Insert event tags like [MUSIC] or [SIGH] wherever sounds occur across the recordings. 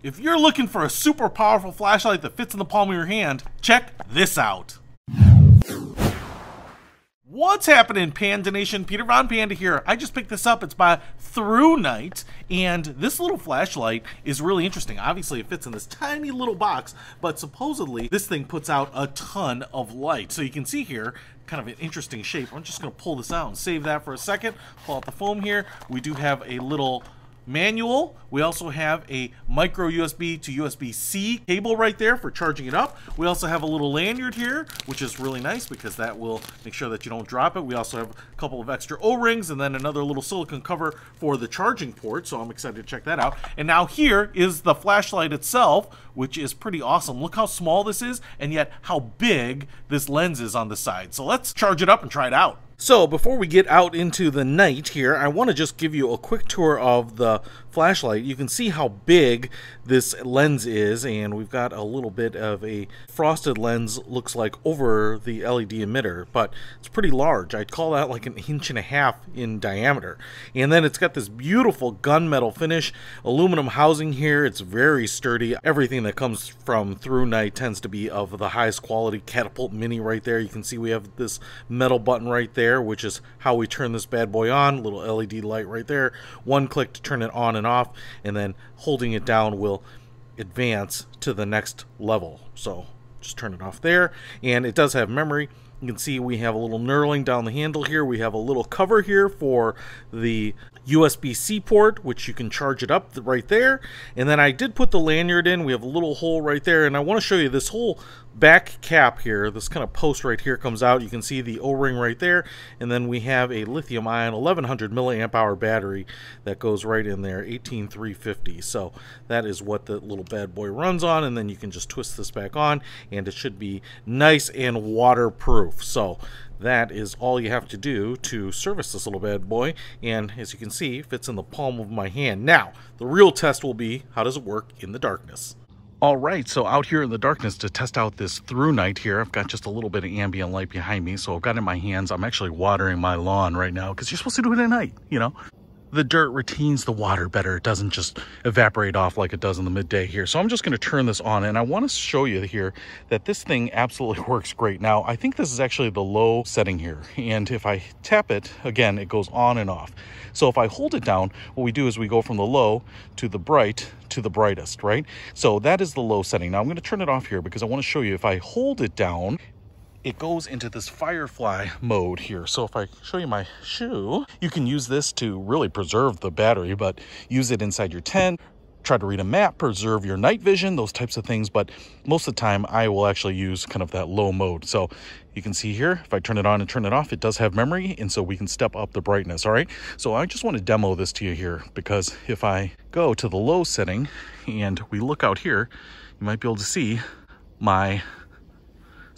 If you're looking for a super powerful flashlight that fits in the palm of your hand, check this out. What's happening, Panda Nation? Peter Von Panda here. I just picked this up. It's by Through Night, and this little flashlight is really interesting. Obviously, it fits in this tiny little box, but supposedly this thing puts out a ton of light. So you can see here, kind of an interesting shape. I'm just going to pull this out and save that for a second. Pull out the foam here. We do have a little manual. We also have a micro USB to USB-C cable right there for charging it up. We also have a little lanyard here, which is really nice because that will make sure that you don't drop it. We also have a couple of extra O-rings and then another little silicone cover for the charging port. So I'm excited to check that out. And now here is the flashlight itself, which is pretty awesome. Look how small this is and yet how big this lens is on the side. So let's charge it up and try it out. So, before we get out into the night here, I want to just give you a quick tour of the flashlight, you can see how big this lens is, and we've got a little bit of a frosted lens looks like over the LED emitter, but it's pretty large. I'd call that like an inch and a half in diameter. And then it's got this beautiful gunmetal finish, aluminum housing here. It's very sturdy. Everything that comes from through night tends to be of the highest quality. Catapult Mini right there. You can see we have this metal button right there, which is how we turn this bad boy on. Little LED light right there. One click to turn it on and off, and then holding it down will advance to the next level. So just turn it off there. And it does have memory. You can see we have a little knurling down the handle here. We have a little cover here for the USB-C port, which you can charge it up right there. And then I did put the lanyard in. We have a little hole right there. And I want to show you this whole back cap here. This kind of post right here comes out. You can see the O-ring right there. And then we have a lithium ion 1100 milliamp hour battery that goes right in there, 18350. So that is what the little bad boy runs on. And then you can just twist this back on and it should be nice and waterproof roof. So that is all you have to do to service this little bad boy. And as you can see, fits in the palm of my hand. Now, the real test will be how does it work in the darkness? All right, so out here in the darkness to test out this through night here, I've got just a little bit of ambient light behind me, so I've got it in my hands. I'm actually watering my lawn right now because you're supposed to do it at night, you know? the dirt retains the water better. It doesn't just evaporate off like it does in the midday here. So I'm just going to turn this on and I want to show you here that this thing absolutely [LAUGHS] works great. Now, I think this is actually the low setting here. And if I tap it, again, it goes on and off. So if I hold it down, what we do is we go from the low to the bright to the brightest, right? So that is the low setting. Now I'm going to turn it off here because I want to show you if I hold it down, it goes into this firefly mode here. So if I show you my shoe, you can use this to really preserve the battery, but use it inside your tent, try to read a map, preserve your night vision, those types of things. But most of the time I will actually use kind of that low mode. So you can see here, if I turn it on and turn it off, it does have memory. And so we can step up the brightness. All right. So I just want to demo this to you here because if I go to the low setting and we look out here, you might be able to see my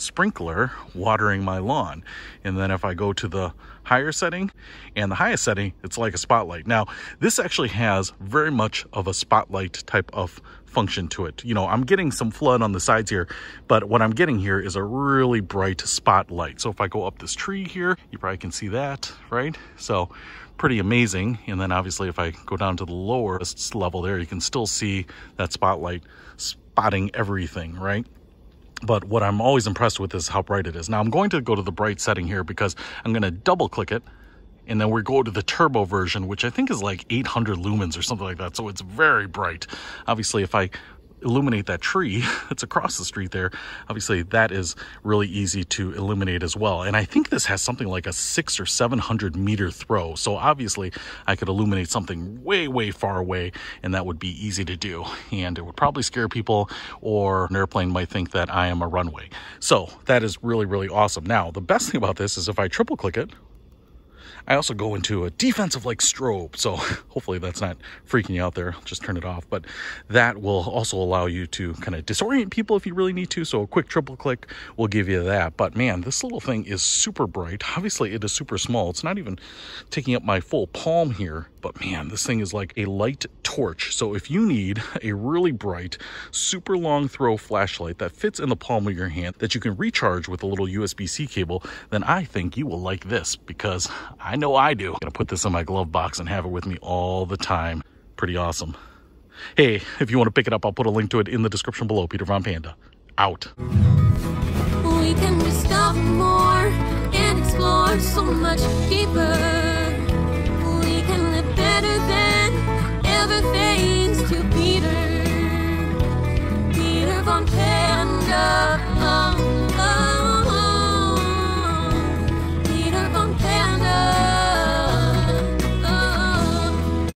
sprinkler watering my lawn. And then if I go to the higher setting and the highest setting, it's like a spotlight. Now, this actually has very much of a spotlight type of function to it. You know, I'm getting some flood on the sides here, but what I'm getting here is a really bright spotlight. So if I go up this tree here, you probably can see that, right? So pretty amazing. And then obviously if I go down to the lowest level there, you can still see that spotlight spotting everything, right? but what I'm always impressed with is how bright it is. Now I'm going to go to the bright setting here because I'm going to double click it and then we go to the turbo version, which I think is like 800 lumens or something like that. So it's very bright. Obviously, if I illuminate that tree [LAUGHS] that's across the street there, obviously that is really easy to illuminate as well. And I think this has something like a six or 700 meter throw. So obviously I could illuminate something way, way far away and that would be easy to do. And it would probably scare people or an airplane might think that I am a runway. So that is really, really awesome. Now, the best thing about this is if I triple click it, I also go into a defensive like strobe. So [LAUGHS] hopefully that's not freaking you out there. I'll just turn it off. But that will also allow you to kind of disorient people if you really need to. So a quick triple click will give you that. But man, this little thing is super bright. Obviously it is super small. It's not even taking up my full palm here but man, this thing is like a light torch. So if you need a really bright, super long throw flashlight that fits in the palm of your hand that you can recharge with a little USB-C cable, then I think you will like this because I know I do. I'm gonna put this in my glove box and have it with me all the time. Pretty awesome. Hey, if you want to pick it up, I'll put a link to it in the description below. Peter Von Panda, out. We can discover more and explore so much deeper.